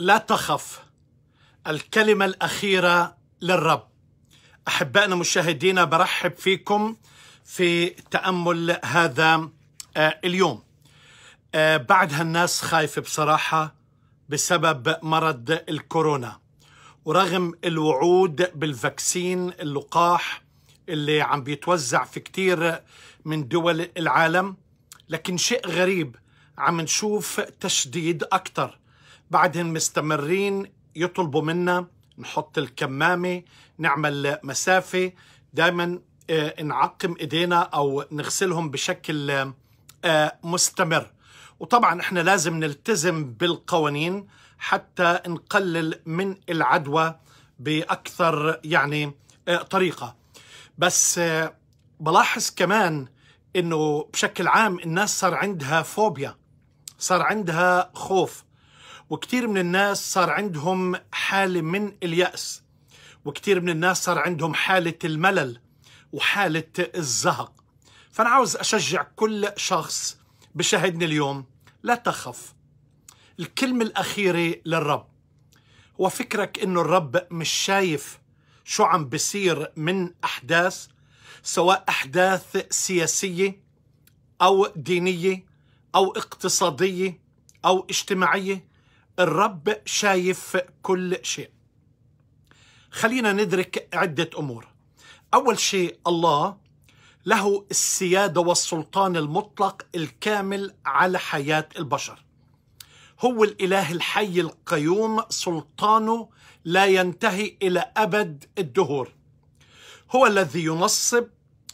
لا تخف الكلمة الأخيرة للرب أحبائنا مشاهدينا برحب فيكم في تأمل هذا آه، اليوم آه، بعد هالناس خايفة بصراحة بسبب مرض الكورونا ورغم الوعود بالفاكسين اللقاح اللي عم بيتوزع في كتير من دول العالم لكن شيء غريب عم نشوف تشديد أكتر بعدهم مستمرين يطلبوا منا نحط الكمامة نعمل مسافة دايما آه، نعقم ايدينا او نغسلهم بشكل آه، مستمر وطبعا احنا لازم نلتزم بالقوانين حتى نقلل من العدوى باكثر يعني آه، طريقه بس بلاحظ كمان انه بشكل عام الناس صار عندها فوبيا صار عندها خوف وكثير من الناس صار عندهم حالة من اليأس وكثير من الناس صار عندهم حالة الملل وحالة الزهق فأنا عاوز أشجع كل شخص بشاهدني اليوم لا تخف الكلمة الأخيرة للرب وفكرك أنه الرب مش شايف شو عم بصير من أحداث سواء أحداث سياسية أو دينية أو اقتصادية أو اجتماعية الرب شايف كل شيء خلينا ندرك عدة أمور أول شيء الله له السيادة والسلطان المطلق الكامل على حياة البشر هو الإله الحي القيوم سلطانه لا ينتهي إلى أبد الدهور هو الذي ينصب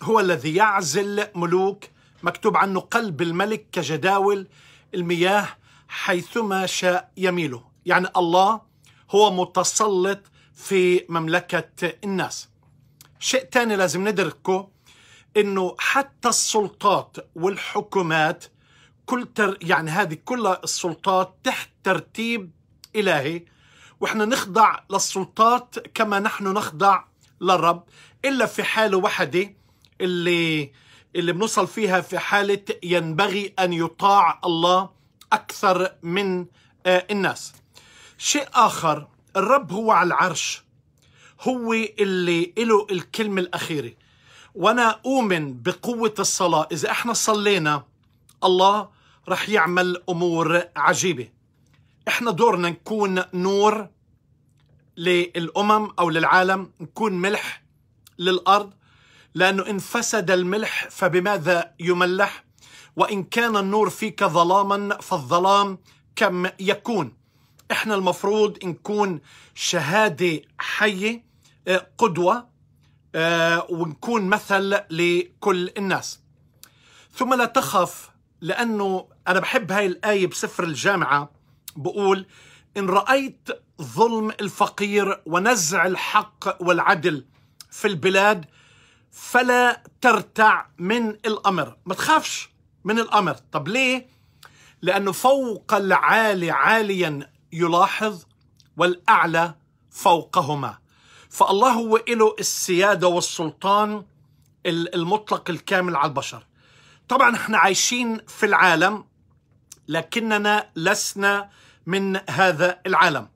هو الذي يعزل ملوك مكتوب عنه قلب الملك كجداول المياه حيثما شاء يميله يعني الله هو متسلط في مملكة الناس شيء ثاني لازم ندركه انه حتى السلطات والحكومات كل تر يعني هذه كل السلطات تحت ترتيب الهي واحنا نخضع للسلطات كما نحن نخضع للرب الا في حاله وحده اللي اللي بنوصل فيها في حاله ينبغي ان يطاع الله أكثر من آه، الناس شيء آخر الرب هو على العرش هو اللي له الكلمة الأخيرة وأنا أؤمن بقوة الصلاة إذا إحنا صلينا الله رح يعمل أمور عجيبة إحنا دورنا نكون نور للأمم أو للعالم نكون ملح للأرض لأنه إن فسد الملح فبماذا يملح وإن كان النور فيك ظلاما فالظلام كم يكون إحنا المفروض نكون شهادة حية آه، قدوة آه، ونكون مثل لكل الناس ثم لا تخف لأنه أنا بحب هاي الآية بسفر الجامعة بقول إن رأيت ظلم الفقير ونزع الحق والعدل في البلاد فلا ترتع من الأمر ما تخافش من الأمر طب ليه؟ لأنه فوق العالي عاليا يلاحظ والأعلى فوقهما فالله هو له السيادة والسلطان المطلق الكامل على البشر طبعا احنا عايشين في العالم لكننا لسنا من هذا العالم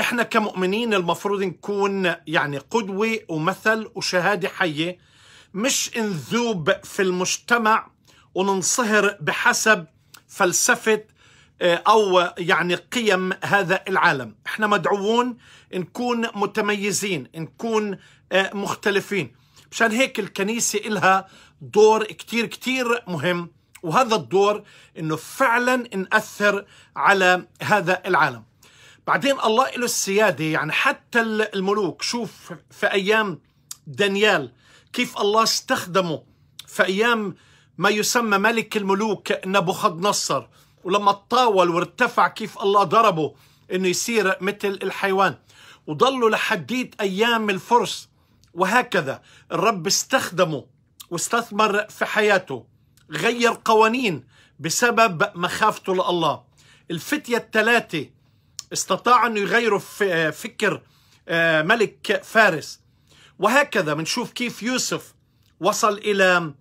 احنا كمؤمنين المفروض نكون يعني قدوة ومثل وشهادة حية مش نذوب في المجتمع وننصهر بحسب فلسفة آه، أو يعني قيم هذا العالم إحنا مدعوون نكون متميزين نكون آه، مختلفين مشان هيك الكنيسة إلها دور كتير كتير مهم وهذا الدور إنه فعلا نأثر على هذا العالم بعدين الله له السيادة يعني حتى الملوك شوف في أيام دانيال كيف الله استخدمه في أيام ما يسمى ملك الملوك نبوخذ نصر ولما تطاول وارتفع كيف الله ضربه انه يصير مثل الحيوان وضلوا لحديت ايام الفرس وهكذا الرب استخدمه واستثمر في حياته غير قوانين بسبب مخافته لله الفتية الثلاثة استطاعوا أن يغيروا فكر آه، ملك فارس وهكذا بنشوف كيف يوسف وصل إلى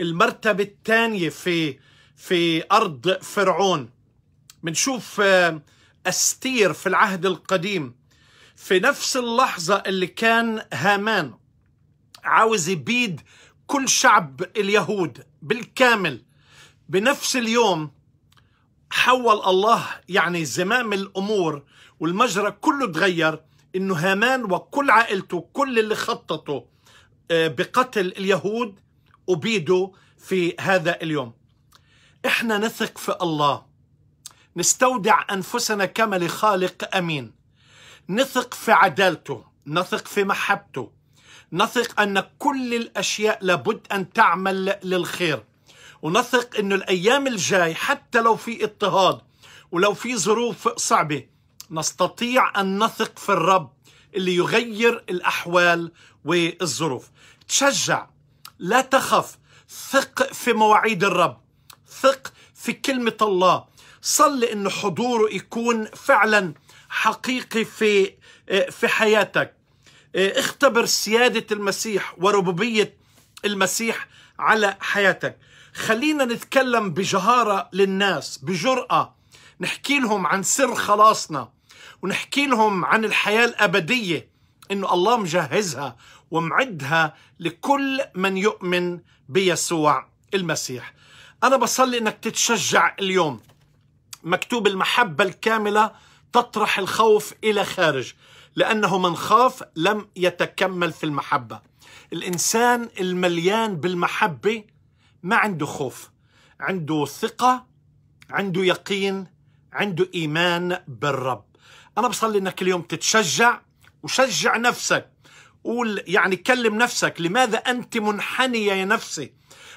المرتبة الثانية في في أرض فرعون بنشوف آه، أستير في العهد القديم في نفس اللحظة اللي كان هامان عاوز يبيد كل شعب اليهود بالكامل بنفس اليوم حول الله يعني زمام الأمور والمجرى كله تغير إنه هامان وكل عائلته كل اللي خططوا آه، بقتل اليهود أبيده في هذا اليوم إحنا نثق في الله نستودع أنفسنا كما لخالق أمين نثق في عدالته نثق في محبته نثق أن كل الأشياء لابد أن تعمل للخير ونثق أن الأيام الجاي حتى لو في اضطهاد ولو في ظروف صعبة نستطيع أن نثق في الرب اللي يغير الأحوال والظروف تشجع لا تخف ثق في مواعيد الرب ثق في كلمة الله صل إن حضوره يكون فعلا حقيقي في في حياتك اختبر سيادة المسيح وربوبية المسيح على حياتك خلينا نتكلم بجهارة للناس بجرأة نحكي لهم عن سر خلاصنا ونحكي لهم عن الحياة الأبدية إنه الله مجهزها ومعدها لكل من يؤمن بيسوع المسيح أنا بصلي أنك تتشجع اليوم مكتوب المحبة الكاملة تطرح الخوف إلى خارج لأنه من خاف لم يتكمل في المحبة الإنسان المليان بالمحبة ما عنده خوف عنده ثقة عنده يقين عنده إيمان بالرب أنا بصلي أنك اليوم تتشجع وشجع نفسك قول يعني كلم نفسك لماذا أنت منحنية يا نفسي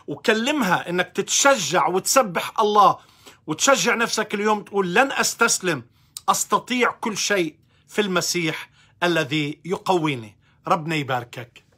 وكلمها أنك تتشجع وتسبح الله وتشجع نفسك اليوم تقول لن أستسلم أستطيع كل شيء في المسيح الذي يقويني ربنا يباركك